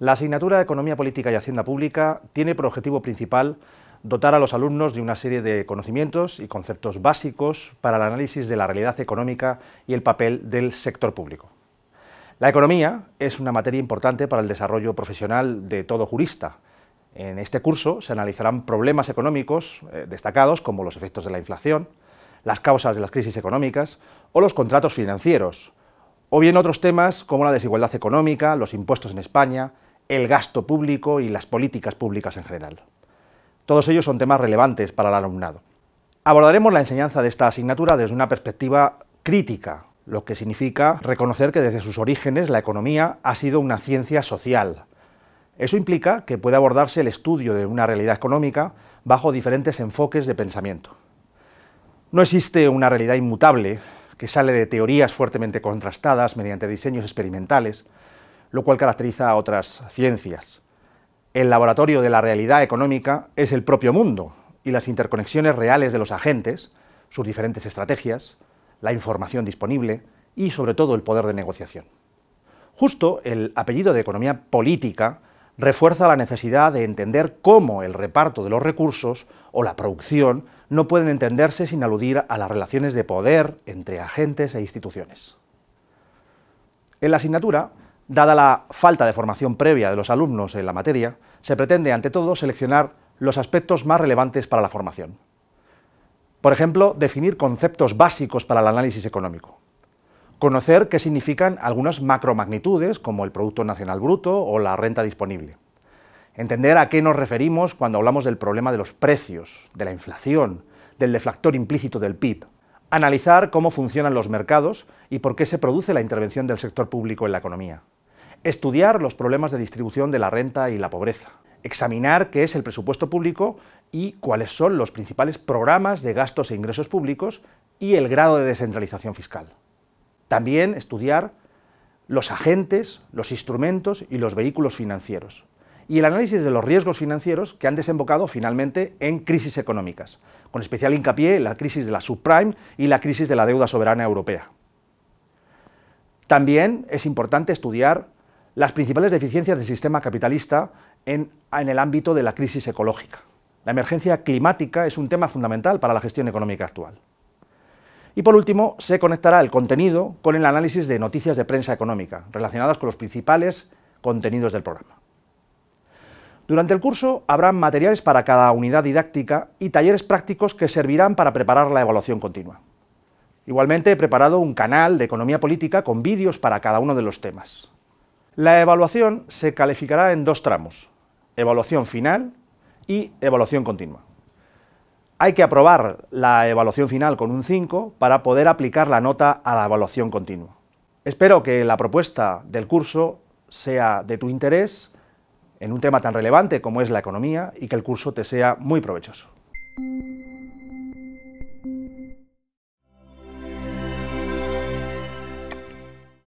La asignatura de Economía Política y Hacienda Pública tiene por objetivo principal dotar a los alumnos de una serie de conocimientos y conceptos básicos para el análisis de la realidad económica y el papel del sector público. La economía es una materia importante para el desarrollo profesional de todo jurista. En este curso se analizarán problemas económicos eh, destacados como los efectos de la inflación, las causas de las crisis económicas o los contratos financieros, o bien otros temas como la desigualdad económica, los impuestos en España, el gasto público y las políticas públicas en general. Todos ellos son temas relevantes para el alumnado. Abordaremos la enseñanza de esta asignatura desde una perspectiva crítica, lo que significa reconocer que desde sus orígenes la economía ha sido una ciencia social. Eso implica que puede abordarse el estudio de una realidad económica bajo diferentes enfoques de pensamiento. No existe una realidad inmutable que sale de teorías fuertemente contrastadas mediante diseños experimentales, lo cual caracteriza a otras ciencias. El laboratorio de la realidad económica es el propio mundo y las interconexiones reales de los agentes, sus diferentes estrategias, la información disponible y sobre todo el poder de negociación. Justo el apellido de economía política refuerza la necesidad de entender cómo el reparto de los recursos o la producción no pueden entenderse sin aludir a las relaciones de poder entre agentes e instituciones. En la asignatura Dada la falta de formación previa de los alumnos en la materia, se pretende ante todo seleccionar los aspectos más relevantes para la formación. Por ejemplo, definir conceptos básicos para el análisis económico. Conocer qué significan algunas macromagnitudes, como el Producto Nacional Bruto o la renta disponible. Entender a qué nos referimos cuando hablamos del problema de los precios, de la inflación, del deflactor implícito del PIB. Analizar cómo funcionan los mercados y por qué se produce la intervención del sector público en la economía estudiar los problemas de distribución de la renta y la pobreza, examinar qué es el presupuesto público y cuáles son los principales programas de gastos e ingresos públicos y el grado de descentralización fiscal. También estudiar los agentes, los instrumentos y los vehículos financieros, y el análisis de los riesgos financieros que han desembocado finalmente en crisis económicas, con especial hincapié en la crisis de la subprime y la crisis de la deuda soberana europea. También es importante estudiar las principales deficiencias del sistema capitalista en, el ámbito de la crisis ecológica. La emergencia climática es un tema fundamental para la gestión económica actual. Y por último, se conectará el contenido con el análisis de noticias de prensa económica relacionadas con los principales contenidos del programa. Durante el curso habrá materiales para cada unidad didáctica y talleres prácticos que servirán para preparar la evaluación continua. Igualmente he preparado un canal de economía política con vídeos para cada uno de los temas. La evaluación se calificará en dos tramos, evaluación final y evaluación continua. Hay que aprobar la evaluación final con un 5 para poder aplicar la nota a la evaluación continua. Espero que la propuesta del curso sea de tu interés en un tema tan relevante como es la economía y que el curso te sea muy provechoso.